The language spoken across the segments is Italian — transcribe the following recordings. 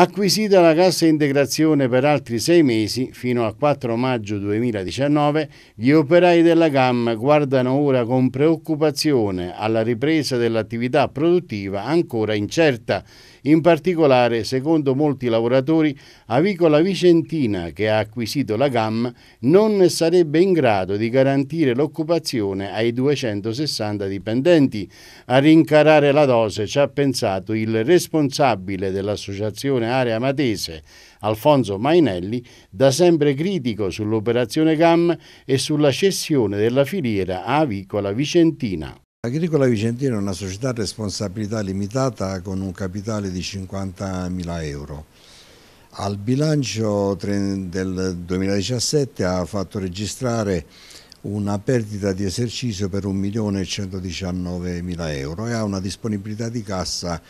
Acquisita la cassa integrazione per altri sei mesi, fino al 4 maggio 2019, gli operai della GAM guardano ora con preoccupazione alla ripresa dell'attività produttiva ancora incerta in particolare, secondo molti lavoratori, Avicola Vicentina, che ha acquisito la GAM, non sarebbe in grado di garantire l'occupazione ai 260 dipendenti. A rincarare la dose ci ha pensato il responsabile dell'Associazione Area Matese, Alfonso Mainelli, da sempre critico sull'operazione GAM e sulla cessione della filiera avicola vicentina. Agricola Vicentino è una società a responsabilità limitata con un capitale di 50.000 euro. Al bilancio del 2017 ha fatto registrare una perdita di esercizio per 1.119.000 euro e ha una disponibilità di cassa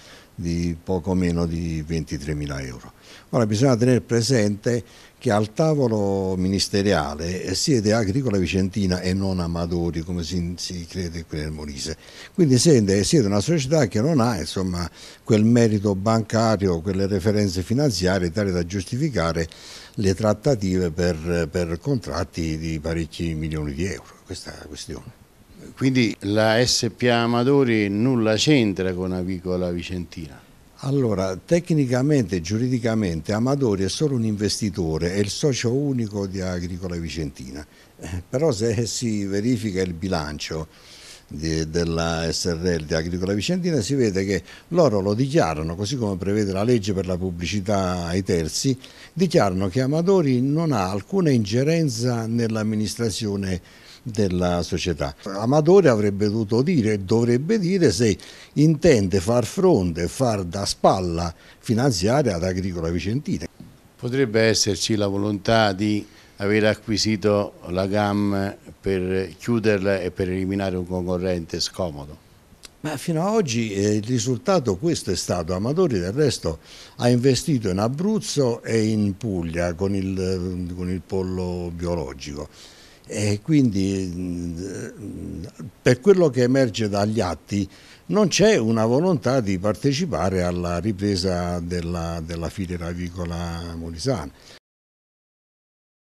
di poco meno di 23.000 euro. Ora bisogna tenere presente che al tavolo ministeriale siede Agricola Vicentina e non Amadori come si, si crede qui nel Molise, quindi siede, siede, una società che non ha insomma, quel merito bancario, quelle referenze finanziarie tali da giustificare le trattative per, per contratti di parecchi milioni di euro, questa è la questione. Quindi la SPA Amadori nulla c'entra con Avicola Vicentina? Allora, tecnicamente e giuridicamente Amadori è solo un investitore, è il socio unico di Agricola Vicentina, eh, però se si verifica il bilancio di, della SRL di Agricola Vicentina si vede che loro lo dichiarano, così come prevede la legge per la pubblicità ai terzi, dichiarano che Amadori non ha alcuna ingerenza nell'amministrazione della società. Amadori avrebbe dovuto dire, e dovrebbe dire se intende far fronte, far da spalla finanziaria ad Agricola Vicentina. Potrebbe esserci la volontà di aver acquisito la GAM per chiuderla e per eliminare un concorrente scomodo? Ma fino ad oggi eh, il risultato questo è stato. Amatori del resto ha investito in Abruzzo e in Puglia con il, eh, con il pollo biologico. E quindi mm, per quello che emerge dagli atti non c'è una volontà di partecipare alla ripresa della, della filiera avicola molisana.